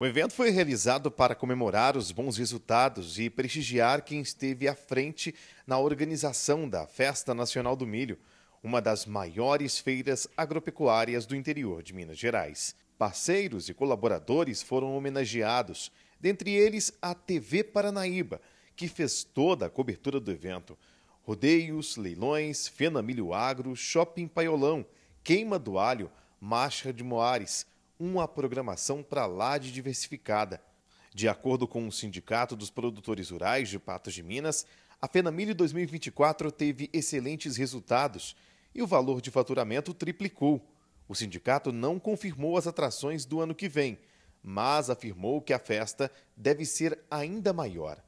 O evento foi realizado para comemorar os bons resultados e prestigiar quem esteve à frente na organização da Festa Nacional do Milho, uma das maiores feiras agropecuárias do interior de Minas Gerais. Parceiros e colaboradores foram homenageados, dentre eles a TV Paranaíba, que fez toda a cobertura do evento. Rodeios, leilões, Fena Milho Agro, Shopping Paiolão, Queima do Alho, Marcha de Moares, uma programação para lá de diversificada. De acordo com o Sindicato dos Produtores Rurais de Patos de Minas, a FENAMILE 2024 teve excelentes resultados e o valor de faturamento triplicou. O sindicato não confirmou as atrações do ano que vem, mas afirmou que a festa deve ser ainda maior.